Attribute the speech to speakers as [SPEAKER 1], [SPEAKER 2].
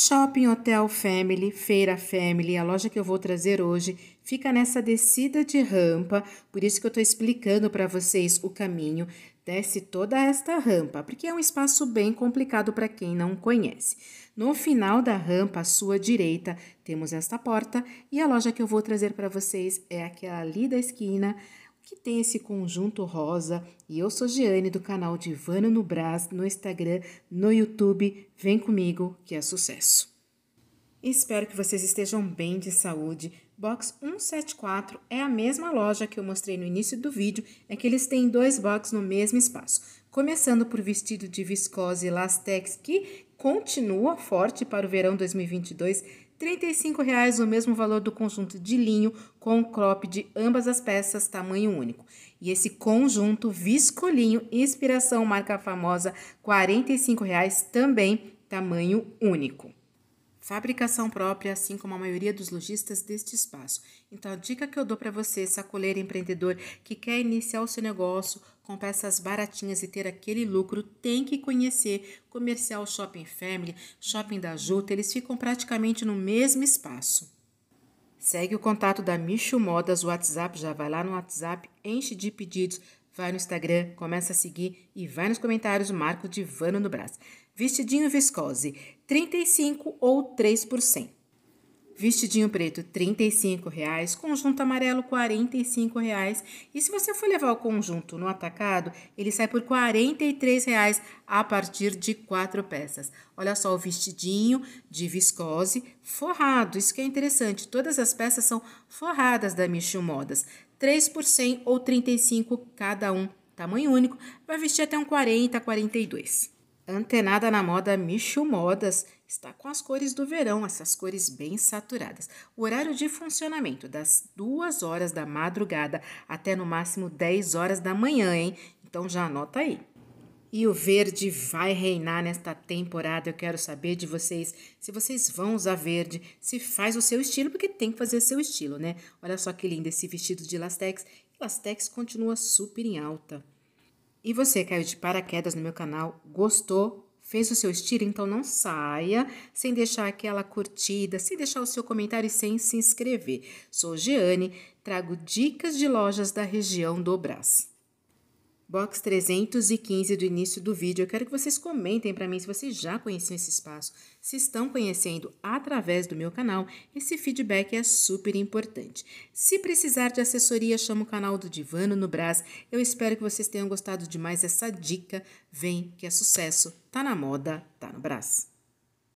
[SPEAKER 1] Shopping Hotel Family, Feira Family, a loja que eu vou trazer hoje, fica nessa descida de rampa, por isso que eu estou explicando para vocês o caminho. Desce toda esta rampa, porque é um espaço bem complicado para quem não conhece. No final da rampa, à sua direita, temos esta porta e a loja que eu vou trazer para vocês é aquela ali da esquina, que tem esse conjunto rosa. E eu sou Giane do canal Divano no Brás, no Instagram, no YouTube. Vem comigo que é sucesso. Espero que vocês estejam bem de saúde. Box 174 é a mesma loja que eu mostrei no início do vídeo, é que eles têm dois boxes no mesmo espaço. Começando por vestido de viscose lastex, que continua forte para o verão 2022, R$ 35,00 o mesmo valor do conjunto de linho com crop de ambas as peças tamanho único. E esse conjunto viscolinho inspiração marca famosa R$ 45,00 também tamanho único. Fabricação própria, assim como a maioria dos lojistas deste espaço. Então, a dica que eu dou para você, sacoleiro empreendedor que quer iniciar o seu negócio com peças baratinhas e ter aquele lucro, tem que conhecer Comercial Shopping Family, Shopping da Juta, eles ficam praticamente no mesmo espaço. Segue o contato da Michu Modas, o WhatsApp, já vai lá no WhatsApp, enche de pedidos, vai no Instagram, começa a seguir e vai nos comentários o marco de Vano no braço. Vestidinho viscose, 35 ou 3%. Vestidinho preto, R$ reais. Conjunto amarelo, R$ reais. E se você for levar o conjunto no atacado, ele sai por R$ reais a partir de quatro peças. Olha só o vestidinho de viscose forrado. Isso que é interessante. Todas as peças são forradas da Michu Modas. 3 por 100 ou 35 cada um. Tamanho único. Vai vestir até um 40, 42. Antenada na moda, Michu Modas está com as cores do verão, essas cores bem saturadas. O horário de funcionamento das 2 horas da madrugada até no máximo 10 horas da manhã, hein? Então já anota aí. E o verde vai reinar nesta temporada. Eu quero saber de vocês se vocês vão usar verde, se faz o seu estilo, porque tem que fazer o seu estilo, né? Olha só que lindo esse vestido de lastex. Lastex continua super em alta e você caiu de paraquedas no meu canal, gostou, fez o seu estilo, então não saia sem deixar aquela curtida, sem deixar o seu comentário e sem se inscrever. Sou Jeane, trago dicas de lojas da região do Brás box 315 do início do vídeo. Eu quero que vocês comentem para mim se vocês já conheciam esse espaço, se estão conhecendo através do meu canal. Esse feedback é super importante. Se precisar de assessoria, chama o canal do Divano no Brás. Eu espero que vocês tenham gostado demais dessa dica. Vem que é sucesso, tá na moda, tá no Brás.